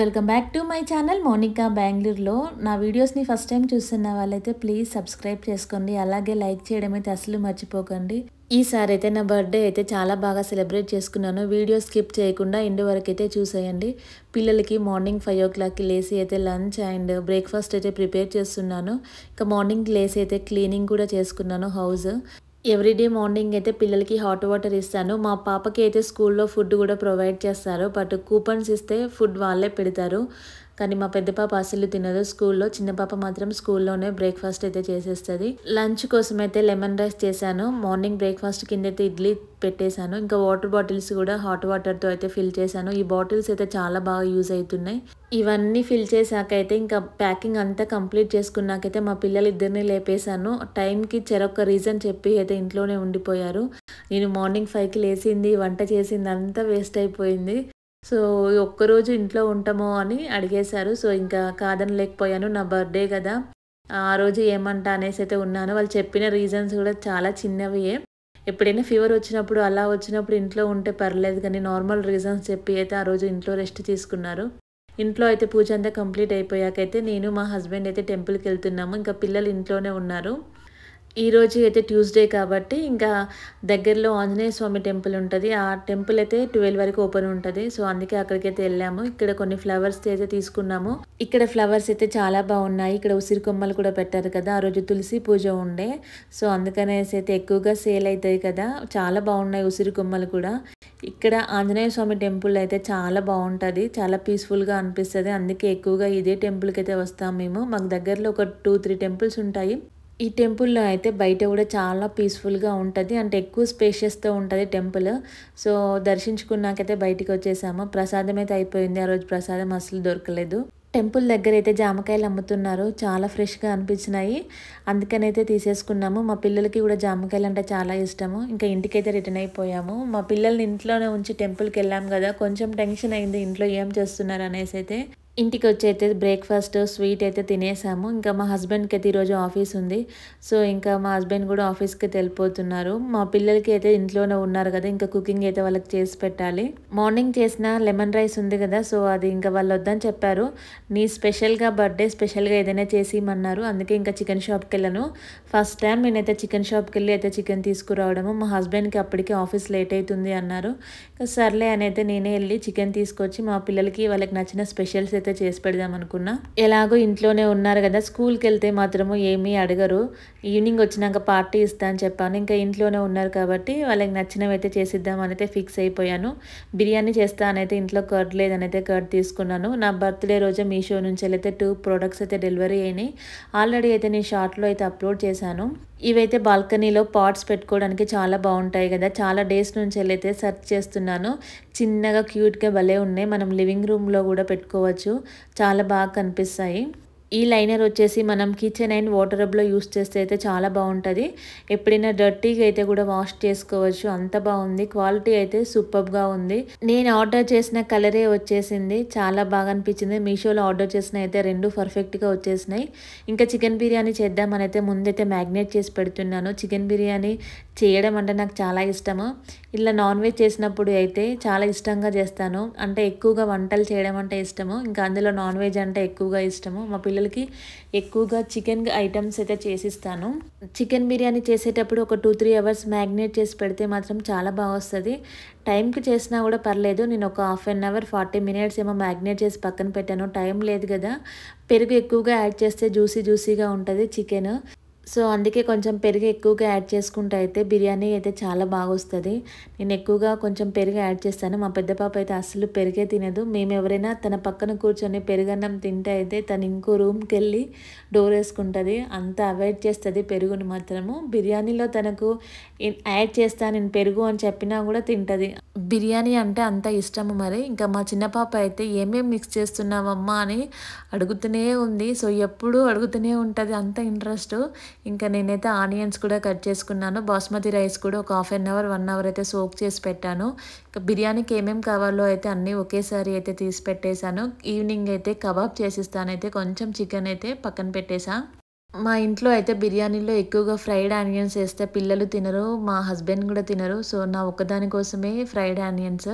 welcome back to my channel Monika బెంగళూరులో నా వీడియోస్ని ఫస్ట్ టైం చూస్తున్న వాళ్ళైతే ప్లీజ్ సబ్స్క్రైబ్ చేసుకోండి అలాగే లైక్ చేయడం అయితే అసలు మర్చిపోకండి ఈసారి అయితే నా బర్త్డే అయితే చాలా బాగా సెలబ్రేట్ చేసుకున్నాను వీడియో స్కిప్ చేయకుండా ఇంటి వరకు అయితే చూసేయండి పిల్లలకి మార్నింగ్ ఫైవ్ ఓ క్లాక్కి లేసి అయితే లంచ్ అండ్ బ్రేక్ఫాస్ట్ అయితే ప్రిపేర్ చేస్తున్నాను ఇంకా మార్నింగ్ లేసి అయితే క్లీనింగ్ కూడా చేసుకున్నాను హౌస్ ఎవ్రీడే మార్నింగ్ అయితే పిల్లలకి హాట్ వాటర్ ఇస్తాను మా పాపకి అయితే స్కూల్లో ఫుడ్ కూడా ప్రొవైడ్ చేస్తారు బట్ కూపన్స్ ఇస్తే ఫుడ్ వాళ్ళే పెడతారు కానీ మా పెద్ద పాప అసలు తినదు స్కూల్లో చిన్న పాప మాత్రం స్కూల్లోనే బ్రేక్ఫాస్ట్ అయితే చేసేస్తుంది లంచ్ కోసం అయితే లెమన్ రైస్ చేశాను మార్నింగ్ బ్రేక్ఫాస్ట్ కింద అయితే ఇడ్లీ పెట్టేశాను ఇంకా వాటర్ బాటిల్స్ కూడా హాట్ వాటర్తో అయితే ఫిల్ చేశాను ఈ బాటిల్స్ అయితే చాలా బాగా యూజ్ అవుతున్నాయి ఇవన్నీ ఫిల్ చేశాక అయితే ఇంకా ప్యాకింగ్ అంతా కంప్లీట్ చేసుకున్నాకైతే మా పిల్లలు ఇద్దరిని లేపేశాను టైంకి చెరొక్క రీజన్ చెప్పి అయితే ఇంట్లోనే ఉండిపోయారు నేను మార్నింగ్ ఫైవ్కి లేచింది వంట చేసింది అంతా వేస్ట్ అయిపోయింది సో ఒక్కరోజు ఇంట్లో ఉంటామో అని అడిగేశారు సో ఇంకా కాదనలేకపోయాను నా బర్త్డే కదా ఆ రోజు ఏమంటా అనేసి అయితే ఉన్నాను వాళ్ళు చెప్పిన రీజన్స్ కూడా చాలా చిన్నవియే ఎప్పుడైనా ఫీవర్ వచ్చినప్పుడు అలా వచ్చినప్పుడు ఇంట్లో ఉంటే పర్లేదు కానీ నార్మల్ రీజన్స్ చెప్పి అయితే ఆ రోజు ఇంట్లో రెస్ట్ తీసుకున్నారు ఇంట్లో అయితే పూజ అంతా కంప్లీట్ అయిపోయాకైతే నేను మా హస్బెండ్ అయితే టెంపుల్కి వెళ్తున్నాము ఇంకా పిల్లలు ఇంట్లోనే ఉన్నారు ఈరోజు అయితే ట్యూస్డే కాబట్టి ఇంకా దగ్గరలో ఆంజనేయ స్వామి టెంపుల్ ఉంటుంది ఆ టెంపుల్ అయితే ట్వెల్వ్ వరకు ఓపెన్ ఉంటుంది సో అందుకే అక్కడికి అయితే వెళ్ళాము ఇక్కడ కొన్ని ఫ్లవర్స్ అయితే తీసుకున్నాము ఇక్కడ ఫ్లవర్స్ అయితే చాలా బాగున్నాయి ఇక్కడ ఉసిరి కొమ్మలు కూడా పెట్టారు కదా ఆ రోజు తులసి పూజ ఉండే సో అందుకనేసి అయితే ఎక్కువగా సేల్ అవుతాయి కదా చాలా బాగున్నాయి ఉసిరి కొమ్మలు కూడా ఇక్కడ ఆంజనేయ స్వామి టెంపుల్ అయితే చాలా బాగుంటుంది చాలా పీస్ఫుల్గా అనిపిస్తుంది అందుకే ఎక్కువగా ఇదే టెంపుల్కి అయితే వస్తాం మేము మాకు దగ్గరలో ఒక టూ త్రీ టెంపుల్స్ ఉంటాయి ఈ టెంపుల్లో అయితే బయట కూడా చాలా పీస్ఫుల్గా ఉంటుంది అంటే ఎక్కువ స్పేషియస్తో ఉంటుంది టెంపుల్ సో దర్శించుకున్నాకైతే బయటికి వచ్చేసాము ప్రసాదం అయితే అయిపోయింది ఆ రోజు ప్రసాదం అసలు దొరకలేదు టెంపుల్ దగ్గర అయితే జామకాయలు అమ్ముతున్నారు చాలా ఫ్రెష్గా అనిపించినాయి అందుకనైతే తీసేసుకున్నాము మా పిల్లలకి కూడా జామకాయలు అంటే చాలా ఇష్టము ఇంకా ఇంటికైతే రిటర్న్ అయిపోయాము మా పిల్లల్ని ఇంట్లోనే ఉంచి టెంపుల్కి వెళ్ళాము కదా కొంచెం టెన్షన్ అయింది ఇంట్లో ఏం చేస్తున్నారు అనేసి అయితే ఇంటికి వచ్చి అయితే బ్రేక్ఫాస్ట్ స్వీట్ అయితే తినేసాము ఇంకా మా హస్బెండ్కి అయితే ఈరోజు ఆఫీస్ ఉంది సో ఇంకా మా హస్బెండ్ కూడా ఆఫీస్కి అయితే వెళ్ళిపోతున్నారు మా పిల్లలకి అయితే ఇంట్లోనే ఉన్నారు కదా ఇంకా కుకింగ్ అయితే వాళ్ళకి చేసి పెట్టాలి మార్నింగ్ చేసిన లెమన్ రైస్ ఉంది కదా సో అది ఇంకా వాళ్ళు వద్దని చెప్పారు నీ స్పెషల్గా బర్త్డే స్పెషల్గా ఏదైనా చేసిమన్నారు అందుకే ఇంకా చికెన్ షాప్కి వెళ్ళాను ఫస్ట్ టైం నేనైతే చికెన్ షాప్కి వెళ్ళి అయితే చికెన్ తీసుకురావడము మా హస్బెండ్కి అప్పటికే ఆఫీస్ లేట్ అవుతుంది అన్నారు సర్లే అని అయితే నేనే వెళ్ళి చికెన్ తీసుకొచ్చి మా పిల్లలకి వాళ్ళకి నచ్చిన స్పెషల్స్ అయితే అయితే చేసి పెడదాం అనుకున్నా ఎలాగో ఇంట్లోనే ఉన్నారు కదా స్కూల్కి వెళ్తే మాత్రము ఏమీ అడగరు ఈవినింగ్ వచ్చినాక పార్టీ ఇస్తా అని చెప్పాను ఇంకా ఇంట్లోనే ఉన్నారు కాబట్టి వాళ్ళకి నచ్చినవి అయితే అని అయితే ఫిక్స్ అయిపోయాను బిర్యానీ చేస్తా అనైతే ఇంట్లో కర్డ్ లేదనైతే కర్డ్ తీసుకున్నాను నా బర్త్డే రోజు మీషో నుంచి అయితే టూ ప్రోడక్ట్స్ అయితే డెలివరీ అయినాయి ఆల్రెడీ అయితే నేను షార్ట్లో అయితే అప్లోడ్ చేశాను ఇవైతే బాల్కనీలో పాట్స్ పెట్టుకోవడానికి చాలా బాగుంటాయి కదా చాలా డేస్ నుంచి వెళ్ళైతే సెర్చ్ చేస్తున్నాను చిన్నగా క్యూట్గా భలే ఉన్నాయి మనం లివింగ్ రూమ్లో కూడా పెట్టుకోవచ్చు చాలా బాగా కనిపిస్తాయి ఈ లైనర్ వచ్చేసి మనం కిచెన్ అండ్ వాటర్ రబ్లో యూస్ చేస్తే అయితే చాలా బాగుంటుంది ఎప్పుడైనా డర్టీగా అయితే కూడా వాష్ చేసుకోవచ్చు అంత బాగుంది క్వాలిటీ అయితే సూపర్గా ఉంది నేను ఆర్డర్ చేసిన కలరే వచ్చేసింది చాలా బాగా అనిపించింది మీషోలో ఆర్డర్ చేసిన అయితే రెండు పర్ఫెక్ట్గా వచ్చేసినాయి ఇంకా చికెన్ బిర్యానీ చేద్దామని అయితే ముందైతే మ్యాగ్నేట్ చేసి పెడుతున్నాను చికెన్ బిర్యానీ చేయడం అంటే నాకు చాలా ఇష్టము ఇలా నాన్ వెజ్ చేసినప్పుడు అయితే చాలా ఇష్టంగా చేస్తాను అంటే ఎక్కువగా వంటలు చేయడం అంటే ఇష్టము ఇంకా అందులో నాన్ వెజ్ అంటే ఎక్కువగా ఇష్టము మా పిల్లలకి ఎక్కువగా చికెన్ ఐటమ్స్ అయితే చేసిస్తాను చికెన్ బిర్యానీ చేసేటప్పుడు ఒక టూ త్రీ అవర్స్ మ్యాగ్నేట్ చేసి పెడితే మాత్రం చాలా బాగా వస్తుంది టైంకి చేసినా కూడా పర్లేదు నేను ఒక half an hour forty minutes ఏమో మ్యాగ్నేట్ చేసి పక్కన పెట్టాను టైం లేదు కదా పెరుగు ఎక్కువగా యాడ్ చేస్తే జ్యూసీ జ్యూసీగా ఉంటుంది చికెన్ సో అందుకే కొంచెం పెరుగు ఎక్కువగా యాడ్ చేసుకుంటే అయితే బిర్యానీ అయితే చాలా బాగా వస్తుంది నేను ఎక్కువగా కొంచెం పెరుగు యాడ్ చేస్తాను మా పెద్ద పాప అయితే అస్సలు పెరిగే తినదు మేము ఎవరైనా తన పక్కన కూర్చొని పెరుగన్నం తింటే అయితే తను ఇంకో రూమ్కి వెళ్ళి డోర్ వేసుకుంటుంది అంత అవాయిడ్ చేస్తుంది పెరుగుని మాత్రము బిర్యానీలో తనకు యాడ్ చేస్తాను నేను పెరుగు అని చెప్పినా కూడా తింటుంది బిర్యానీ అంటే అంత ఇష్టము మరి ఇంకా మా చిన్న పాప అయితే ఏమేమి మిక్స్ చేస్తున్నావమ్మా అని అడుగుతూనే ఉంది సో ఎప్పుడూ అడుగుతూనే ఉంటుంది అంత ఇంట్రెస్ట్ ఇంకా నేనైతే ఆనియన్స్ కూడా కట్ చేసుకున్నాను బాస్మతి రైస్ కూడా ఒక half an hour one hour అయితే సోక్ చేసి పెట్టాను ఇంకా బిర్యానీకి ఏమేమి కావాలో అయితే అన్నీ ఒకేసారి అయితే తీసి పెట్టేశాను ఈవినింగ్ అయితే కబాబ్ చేసిస్తానైతే కొంచెం చికెన్ అయితే పక్కన పెట్టేశాను మా ఇంట్లో అయితే బిర్యానీలో ఎక్కువగా ఫ్రైడ్ ఆనియన్స్ వేస్తే పిల్లలు తినరు మా హస్బెండ్ కూడా తినరు సో నా ఒక్కదాని కోసమే ఫ్రైడ్ ఆనియన్స్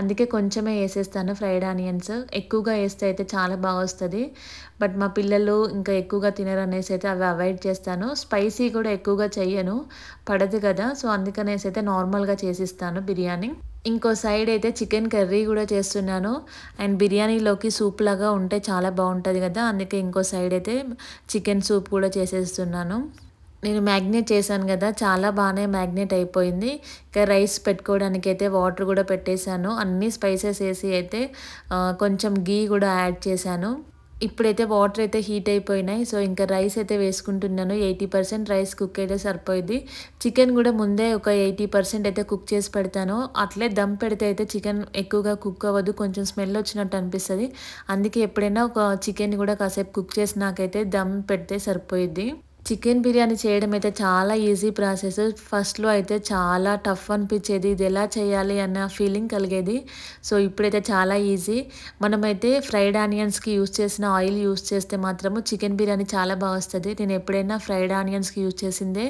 అందుకే కొంచెమే వేసేస్తాను ఫ్రైడ్ ఆనియన్స్ ఎక్కువగా వేస్తే అయితే చాలా బాగా వస్తుంది బట్ మా పిల్లలు ఇంకా ఎక్కువగా తినరు అనేసి అయితే అవి అవాయిడ్ చేస్తాను స్పైసీ కూడా ఎక్కువగా చెయ్యను పడదు కదా సో అందుకనేసి అయితే నార్మల్గా చేసిస్తాను బిర్యానీ ఇంకో సైడ్ అయితే చికెన్ కర్రీ కూడా చేస్తున్నాను అండ్ బిర్యానీలోకి సూప్ లాగా ఉంటే చాలా బాగుంటుంది కదా అందుకే ఇంకో సైడ్ అయితే చికెన్ సూప్ కూడా చేసేస్తున్నాను నేను మ్యాగ్నేట్ చేశాను కదా చాలా బాగానే మ్యాగ్నేట్ అయిపోయింది ఇంకా రైస్ పెట్టుకోవడానికి అయితే వాటర్ కూడా పెట్టేశాను అన్ని స్పైసెస్ వేసి అయితే కొంచెం గీ కూడా యాడ్ చేశాను ఇప్పుడైతే వాటర్ అయితే హీట్ అయిపోయినాయి సో ఇంకా రైస్ అయితే వేసుకుంటున్నాను ఎయిటీ పర్సెంట్ రైస్ కుక్ అయితే సరిపోయింది చికెన్ కూడా ముందే ఒక ఎయిటీ పర్సెంట్ అయితే కుక్ చేసి పెడతాను అట్లే దమ్ పెడితే అయితే చికెన్ ఎక్కువగా కుక్ అవ్వదు కొంచెం స్మెల్ వచ్చినట్టు అనిపిస్తుంది అందుకే ఎప్పుడైనా ఒక చికెన్ కూడా కాసేపు కుక్ చేసి నాకైతే దమ్ పెడితే సరిపోయిద్ది చికెన్ బిర్యానీ చేయడం అయితే చాలా ఈజీ ప్రాసెస్ ఫస్ట్లో అయితే చాలా టఫ్ అనిపించేది ఇది ఎలా చేయాలి అన్న ఫీలింగ్ కలిగేది సో ఇప్పుడైతే చాలా ఈజీ మనమైతే ఫ్రైడ్ ఆనియన్స్కి యూస్ చేసిన ఆయిల్ యూస్ చేస్తే మాత్రము చికెన్ బిర్యానీ చాలా బాగా వస్తుంది నేను ఎప్పుడైనా ఫ్రైడ్ ఆనియన్స్కి యూజ్ చేసిందే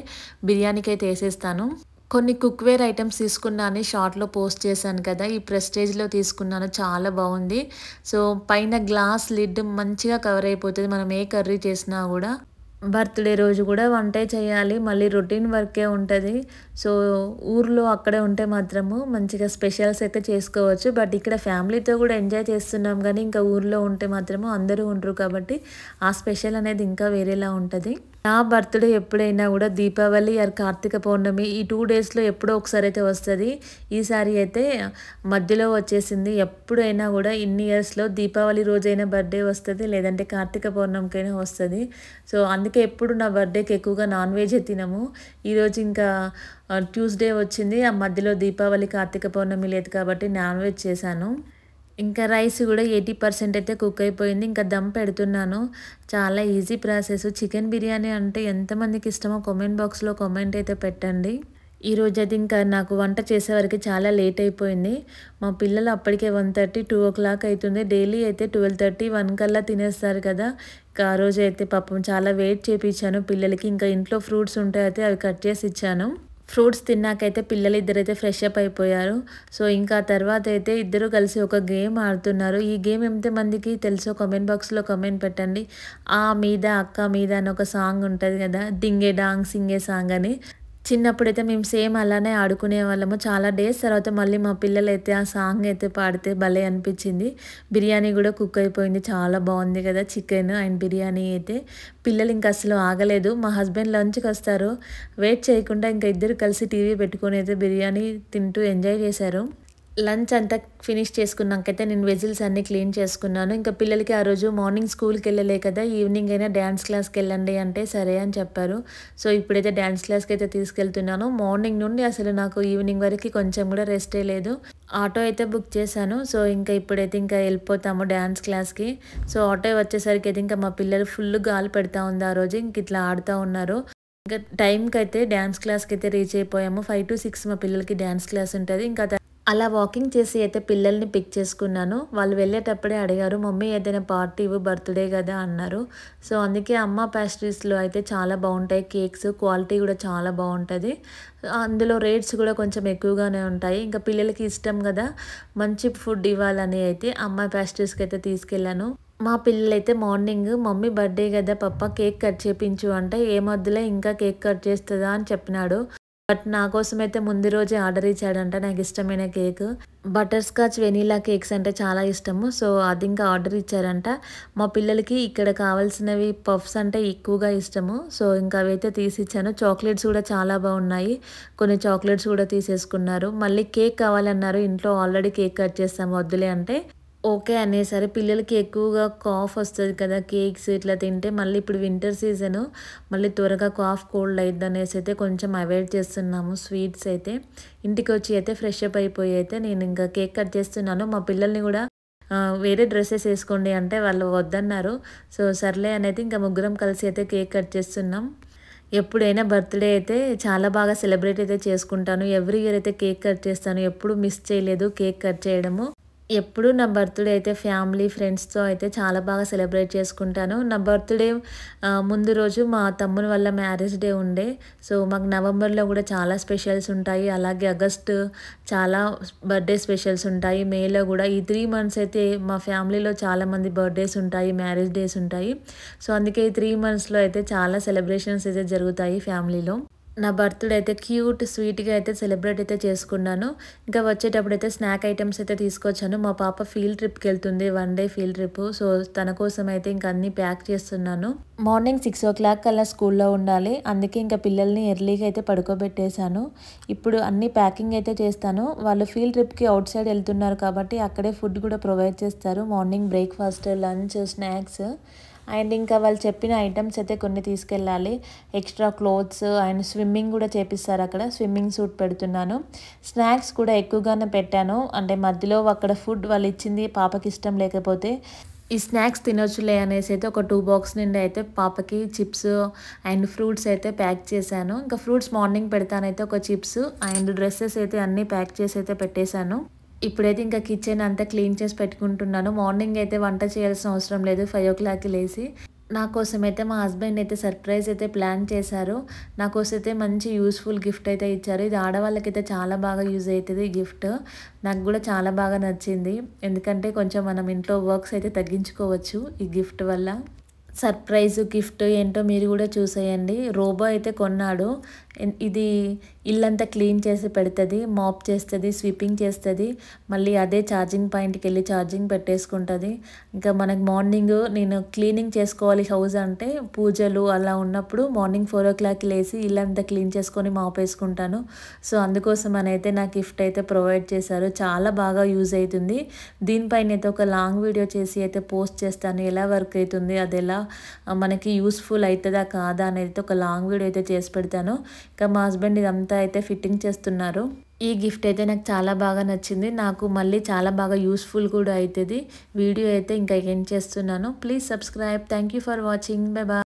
బిర్యానీకి అయితే వేసేస్తాను కొన్ని కుక్వేర్ ఐటమ్స్ తీసుకున్నాను షార్ట్లో పోస్ట్ చేశాను కదా ఈ ప్రెస్టేజ్లో తీసుకున్నాను చాలా బాగుంది సో పైన గ్లాస్ లిడ్ మంచిగా కవర్ అయిపోతుంది మనం ఏ కర్రీ చేసినా కూడా బర్త్డే రోజు కూడా వంటే చేయాలి మళ్ళీ రొటీన్ వర్కే ఉంటుంది సో ఊర్లో అక్కడే ఉంటే మాత్రము మంచిగా స్పెషల్స్ అయితే చేసుకోవచ్చు బట్ ఇక్కడ ఫ్యామిలీతో కూడా ఎంజాయ్ చేస్తున్నాం కానీ ఇంకా ఊర్లో ఉంటే మాత్రము అందరూ ఉండరు కాబట్టి ఆ స్పెషల్ అనేది ఇంకా వేరేలా ఉంటుంది నా బర్త్డే ఎప్పుడైనా కూడా దీపావళి ఆర్ కార్తీక పౌర్ణమి ఈ టూ డేస్లో ఎప్పుడో ఒకసారి అయితే వస్తుంది ఈసారి అయితే మధ్యలో వచ్చేసింది ఎప్పుడైనా కూడా ఇన్ని ఇయర్స్లో దీపావళి రోజైనా బర్త్డే వస్తుంది లేదంటే కార్తీక పౌర్ణమికైనా వస్తుంది సో అందుకే ఎప్పుడు నా బర్త్డేకి ఎక్కువగా నాన్ వెజ్ తినము ఈరోజు ఇంకా ట్యూస్డే వచ్చింది ఆ మధ్యలో దీపావళి కార్తీక పౌర్ణమి లేదు కాబట్టి నాన్ వెజ్ చేశాను ఇంకా రైస్ కూడా ఎయిటీ పర్సెంట్ అయితే కుక్ అయిపోయింది ఇంకా దమ్ పెడుతున్నాను చాలా ఈజీ ప్రాసెస్ చికెన్ బిర్యానీ అంటే ఎంతమందికి ఇష్టమో కామెంట్ బాక్స్లో కామెంట్ అయితే పెట్టండి ఈరోజు అది ఇంకా నాకు వంట చేసేవరకు చాలా లేట్ అయిపోయింది మా పిల్లలు అప్పటికే one thirty two o'clock అవుతుంది డైలీ అయితే ట్వెల్వ్ థర్టీ వన్ కల్లా తినేస్తారు కదా ఇంకా ఆ రోజు అయితే పాపం చాలా వెయిట్ చేపించాను పిల్లలకి ఇంకా ఇంట్లో ఫ్రూట్స్ ఉంటాయి అయితే అవి కట్ చేసి ఇచ్చాను ఫ్రూట్స్ తిన్నాకైతే పిల్లలు ఇద్దరైతే ఫ్రెష్ అప్ అయిపోయారు సో ఇంకా తర్వాత అయితే ఇద్దరు కలిసి ఒక గేమ్ ఆడుతున్నారు ఈ గేమ్ ఎంత మందికి తెలుసో కామెంట్ బాక్స్లో కామెంట్ పెట్టండి ఆ మీద అక్క మీద అని ఒక సాంగ్ ఉంటుంది కదా దింగే డాంగ్ సింగే సాంగ్ అని చిన్నప్పుడైతే మేము సేమ్ అలానే ఆడుకునే వాళ్ళము చాలా డేస్ తర్వాత మళ్ళీ మా పిల్లలు అయితే ఆ సాంగ్ అయితే పాడితే భలే అనిపించింది బిర్యానీ కూడా కుక్ అయిపోయింది చాలా బాగుంది కదా చికెన్ అండ్ బిర్యానీ అయితే పిల్లలు ఇంకా అసలు ఆగలేదు మా హస్బెండ్ లంచ్కి వస్తారు వెయిట్ చేయకుండా ఇంకా ఇద్దరు కలిసి టీవీ పెట్టుకొని అయితే బిర్యానీ తింటూ ఎంజాయ్ చేశారు లంచ్ అంతా ఫినిష్ చేసుకున్నాకైతే నేను వెజిల్స్ అన్నీ క్లీన్ చేసుకున్నాను ఇంకా పిల్లలకి ఆ రోజు మార్నింగ్ స్కూల్కి వెళ్ళలే కదా ఈవినింగ్ అయినా డ్యాన్స్ క్లాస్కి వెళ్ళండి అంటే సరే అని చెప్పారు సో ఇప్పుడైతే డ్యాన్స్ క్లాస్కి అయితే తీసుకెళ్తున్నాను మార్నింగ్ నుండి అసలు నాకు ఈవినింగ్ వరకు కొంచెం కూడా రెస్టే లేదు ఆటో అయితే బుక్ చేశాను సో ఇంకా ఇప్పుడైతే ఇంకా వెళ్ళిపోతాము డ్యాన్స్ క్లాస్కి సో ఆటో వచ్చేసరికి అయితే ఇంకా మా పిల్లలు ఫుల్ గాలి పెడతా ఉంది ఆ రోజు ఇంక ఇట్లా ఆడుతూ ఉన్నారు ఇంకా టైంకి అయితే డ్యాన్స్ క్లాస్కి అయితే రీచ్ అయిపోయాము ఫైవ్ టు సిక్స్ మా పిల్లలకి డ్యాన్స్ క్లాస్ ఉంటుంది ఇంకా అలా వాకింగ్ చేసి అయితే పిల్లల్ని పిక్ చేసుకున్నాను వాళ్ళు వెళ్ళేటప్పుడే అడిగారు మమ్మీ ఏదైనా పార్టీ ఇవ్వు బర్త్డే కదా అన్నారు సో అందుకే అమ్మ ప్యాస్ట్రీస్లో అయితే చాలా బాగుంటాయి కేక్స్ క్వాలిటీ కూడా చాలా బాగుంటుంది అందులో రేట్స్ కూడా కొంచెం ఎక్కువగానే ఉంటాయి ఇంకా పిల్లలకి ఇష్టం కదా మంచి ఫుడ్ ఇవ్వాలని అయితే అమ్మ ప్యాస్ట్రీస్కి అయితే తీసుకెళ్ళాను మా పిల్లలైతే మార్నింగ్ మమ్మీ బర్త్డే కదా పప్ప కేక్ కట్ చేపించు అంటే ఏ మధ్యలో ఇంకా కేక్ కట్ చేస్తుందా అని చెప్పినాడు బట్ నా కోసం అయితే ముందు రోజే ఆర్డర్ ఇచ్చాడంట నాకు ఇష్టమైన cake butterscotch vanilla cakes అంటే చాలా ఇష్టము సో అది ఇంకా ఆర్డర్ ఇచ్చారంట మా పిల్లలకి ఇక్కడ కావాల్సినవి పఫ్స్ అంటే ఎక్కువగా ఇష్టము సో ఇంకా అవైతే తీసిచ్చాను చాక్లెట్స్ కూడా చాలా బాగున్నాయి కొన్ని చాక్లెట్స్ కూడా తీసేసుకున్నారు మళ్ళీ కేక్ కావాలన్నారు ఇంట్లో ఆల్రెడీ కేక్ కట్ చేస్తాము వద్దులే అంటే ఓకే సరే పిల్లలకి ఎక్కువగా కాఫ్ వస్తుంది కదా కేక్స్ ఇట్లా తింటే మళ్ళీ ఇప్పుడు వింటర్ సీజను మళ్ళీ త్వరగా కాఫ్ కోల్డ్ అయింది అనేసి అయితే కొంచెం అవాయిడ్ చేస్తున్నాము స్వీట్స్ అయితే ఇంటికి వచ్చి అయితే ఫ్రెష్ అప్ అయిపోయి అయితే నేను ఇంకా కేక్ కట్ చేస్తున్నాను మా పిల్లల్ని కూడా వేరే డ్రెస్సెస్ వేసుకోండి అంటే వాళ్ళు వద్దన్నారు సో సర్లే అనేది ఇంకా ముగ్గురం కలిసి అయితే కేక్ కట్ చేస్తున్నాం ఎప్పుడైనా బర్త్డే అయితే చాలా బాగా సెలబ్రేట్ అయితే చేసుకుంటాను ఎవ్రీ ఇయర్ అయితే కేక్ కట్ చేస్తాను ఎప్పుడు మిస్ చేయలేదు కేక్ కట్ చేయడము ఎప్పుడు నా బర్త్డే అయితే ఫ్యామిలీ ఫ్రెండ్స్తో అయితే చాలా బాగా సెలబ్రేట్ చేసుకుంటాను నా బర్త్డే ముందు రోజు మా తమ్ముని వల్ల మ్యారేజ్ డే ఉండే సో మాకు నవంబర్లో కూడా చాలా స్పెషల్స్ ఉంటాయి అలాగే ఆగస్టు చాలా బర్త్డే స్పెషల్స్ ఉంటాయి మేలో కూడా ఈ త్రీ మంత్స్ అయితే మా ఫ్యామిలీలో చాలామంది బర్త్డేస్ ఉంటాయి మ్యారేజ్ డేస్ ఉంటాయి సో అందుకే ఈ త్రీ మంత్స్లో అయితే చాలా సెలబ్రేషన్స్ అయితే జరుగుతాయి ఫ్యామిలీలో నా బర్త్డే అయితే క్యూట్ స్వీట్గా అయితే సెలబ్రేట్ అయితే చేసుకున్నాను ఇంకా వచ్చేటప్పుడు అయితే స్నాక్ ఐటమ్స్ అయితే తీసుకొచ్చాను మా పాప ఫీల్డ్ ట్రిప్కి వెళ్తుంది one day field trip so తన కోసం అయితే ఇంకా అన్నీ ప్యాక్ చేస్తున్నాను మార్నింగ్ సిక్స్ ఓ క్లాక్ కల్లా స్కూల్లో ఉండాలి అందుకే ఇంకా పిల్లల్ని ఎర్లీగా అయితే పడుకోబెట్టేశాను ఇప్పుడు అన్ని ప్యాకింగ్ అయితే చేస్తాను వాళ్ళు ఫీల్డ్ ట్రిప్కి అవుట్ సైడ్ వెళ్తున్నారు కాబట్టి అక్కడే ఫుడ్ కూడా ప్రొవైడ్ చేస్తారు morning breakfast lunch snacks and ఇంకా వాళ్ళు చెప్పిన ఐటమ్స్ అయితే కొన్ని తీసుకెళ్ళాలి ఎక్స్ట్రా క్లోత్స్ అండ్ స్విమ్మింగ్ కూడా చేపిస్తారు అక్కడ స్విమ్మింగ్ సూట్ పెడుతున్నాను స్నాక్స్ కూడా ఎక్కువగానే పెట్టాను అంటే మధ్యలో అక్కడ ఫుడ్ వాళ్ళు ఇచ్చింది పాపకి ఇష్టం లేకపోతే ఈ స్నాక్స్ తినొచ్చులే అనేసి అయితే ఒక టూ బాక్స్ నుండి అయితే పాపకి చిప్స్ అండ్ ఫ్రూట్స్ అయితే ప్యాక్ చేశాను ఇంకా ఫ్రూట్స్ మార్నింగ్ పెడతానైతే ఒక చిప్స్ అండ్ డ్రెస్సెస్ అయితే అన్నీ ప్యాక్ చేసి అయితే పెట్టేశాను ఇప్పుడైతే ఇంకా కిచెన్ అంతా క్లీన్ చేసి పెట్టుకుంటున్నాను మార్నింగ్ అయితే వంట చేయాల్సిన అవసరం లేదు ఫైవ్ ఓ క్లాక్కి లేచి నా కోసం అయితే మా హస్బెండ్ అయితే సర్ప్రైజ్ అయితే ప్లాన్ చేశారు నా కోసం అయితే మంచి యూస్ఫుల్ గిఫ్ట్ అయితే ఇచ్చారు ఇది ఆడవాళ్ళకైతే చాలా బాగా యూజ్ అవుతుంది ఈ గిఫ్ట్ నాకు కూడా చాలా బాగా నచ్చింది ఎందుకంటే కొంచెం మనం ఇంట్లో వర్క్స్ అయితే తగ్గించుకోవచ్చు ఈ గిఫ్ట్ వల్ల సర్ప్రైజ్ గిఫ్ట్ ఏంటో మీరు కూడా చూసేయండి రోబో అయితే కొన్నాడు ఇది ఇల్లంతా క్లీన్ చేసి పెడుతుంది మాప్ చేస్తుంది స్వీపింగ్ చేస్తుంది మళ్ళీ అదే ఛార్జింగ్ పాయింట్కి వెళ్ళి ఛార్జింగ్ పెట్టేసుకుంటుంది ఇంకా మనకు మార్నింగ్ నేను క్లీనింగ్ చేసుకోవాలి హౌస్ అంటే పూజలు అలా ఉన్నప్పుడు మార్నింగ్ ఫోర్ ఓ క్లాక్కి లేచి ఇల్లంతా క్లీన్ చేసుకొని మాప్ వేసుకుంటాను సో అందుకోసం అయితే నా గిఫ్ట్ అయితే ప్రొవైడ్ చేశారు చాలా బాగా యూజ్ అవుతుంది దీనిపైన అయితే ఒక లాంగ్ వీడియో చేసి అయితే పోస్ట్ చేస్తాను ఎలా వర్క్ అవుతుంది అది ఎలా మనకి యూస్ఫుల్ అవుతుందా కాదా అనేది ఒక లాంగ్ వీడియో అయితే చేసి పెడతాను ఇంకా మా హస్బెండ్ ఇదంతా అయితే ఫిట్టింగ్ చేస్తున్నారు ఈ గిఫ్ట్ అయితే నాకు చాలా బాగా నచ్చింది నాకు మళ్ళీ చాలా బాగా యూస్ఫుల్ కూడా అవుతుంది వీడియో అయితే ఇంకా ఏం చేస్తున్నాను please subscribe thank for watching bye bye